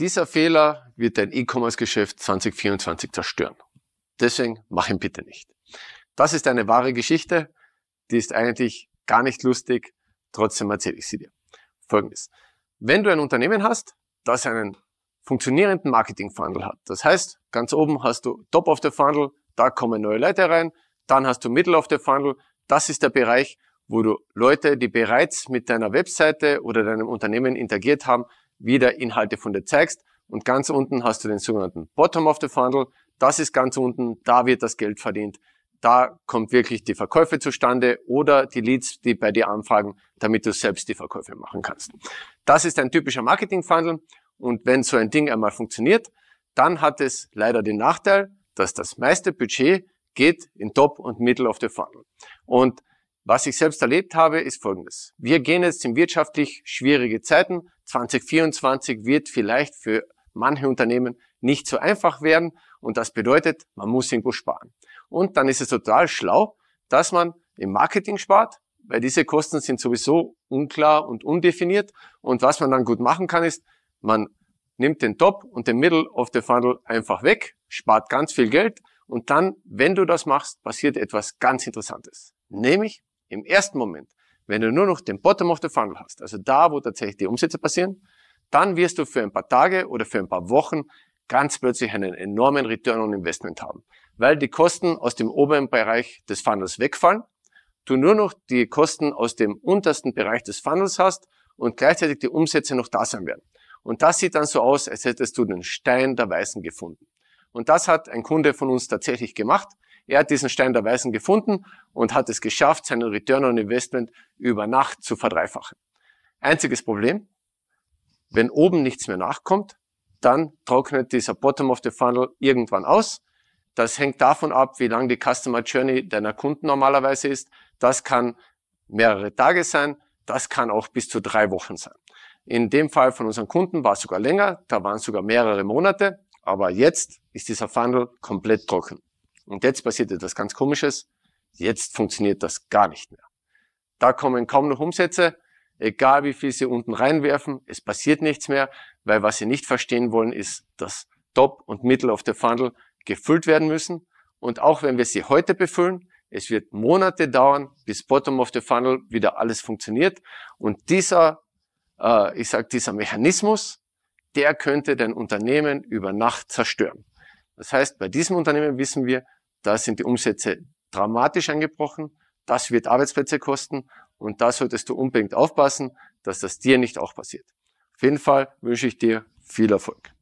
Dieser Fehler wird dein E-Commerce-Geschäft 2024 zerstören. Deswegen mach ihn bitte nicht. Das ist eine wahre Geschichte, die ist eigentlich gar nicht lustig, trotzdem erzähle ich sie dir. Folgendes. Wenn du ein Unternehmen hast, das einen funktionierenden Marketing-Funnel hat, das heißt, ganz oben hast du Top of the Funnel, da kommen neue Leute rein, dann hast du Middle of the Funnel, das ist der Bereich, wo du Leute, die bereits mit deiner Webseite oder deinem Unternehmen interagiert haben, wieder Inhalte von der Text. Und ganz unten hast du den sogenannten Bottom of the Funnel. Das ist ganz unten, da wird das Geld verdient. Da kommt wirklich die Verkäufe zustande oder die Leads, die bei dir anfragen, damit du selbst die Verkäufe machen kannst. Das ist ein typischer Marketing-Funnel. Und wenn so ein Ding einmal funktioniert, dann hat es leider den Nachteil, dass das meiste Budget geht in Top und Middle of the Funnel. Und was ich selbst erlebt habe, ist Folgendes. Wir gehen jetzt in wirtschaftlich schwierige Zeiten. 2024 wird vielleicht für manche Unternehmen nicht so einfach werden. Und das bedeutet, man muss irgendwo sparen. Und dann ist es total schlau, dass man im Marketing spart, weil diese Kosten sind sowieso unklar und undefiniert. Und was man dann gut machen kann, ist, man nimmt den Top und den Middle of the Funnel einfach weg, spart ganz viel Geld. Und dann, wenn du das machst, passiert etwas ganz Interessantes. Nämlich, im ersten Moment, wenn du nur noch den Bottom of the Funnel hast, also da, wo tatsächlich die Umsätze passieren, dann wirst du für ein paar Tage oder für ein paar Wochen ganz plötzlich einen enormen Return on Investment haben, weil die Kosten aus dem oberen Bereich des Funnels wegfallen, du nur noch die Kosten aus dem untersten Bereich des Funnels hast und gleichzeitig die Umsätze noch da sein werden. Und das sieht dann so aus, als hättest du den Stein der Weißen gefunden. Und das hat ein Kunde von uns tatsächlich gemacht. Er hat diesen Stein der Weisen gefunden und hat es geschafft, seinen Return on Investment über Nacht zu verdreifachen. Einziges Problem, wenn oben nichts mehr nachkommt, dann trocknet dieser Bottom of the Funnel irgendwann aus. Das hängt davon ab, wie lang die Customer Journey deiner Kunden normalerweise ist. Das kann mehrere Tage sein, das kann auch bis zu drei Wochen sein. In dem Fall von unseren Kunden war es sogar länger, da waren es sogar mehrere Monate, aber jetzt ist dieser Funnel komplett trocken. Und jetzt passiert etwas ganz Komisches. Jetzt funktioniert das gar nicht mehr. Da kommen kaum noch Umsätze, egal wie viel sie unten reinwerfen, es passiert nichts mehr, weil was sie nicht verstehen wollen, ist, dass Top und Mittel auf der Funnel gefüllt werden müssen. Und auch wenn wir sie heute befüllen, es wird Monate dauern, bis Bottom of the Funnel wieder alles funktioniert. Und dieser, äh, ich sag, dieser Mechanismus, der könnte dein Unternehmen über Nacht zerstören. Das heißt, bei diesem Unternehmen wissen wir, da sind die Umsätze dramatisch angebrochen. Das wird Arbeitsplätze kosten und da solltest du unbedingt aufpassen, dass das dir nicht auch passiert. Auf jeden Fall wünsche ich dir viel Erfolg.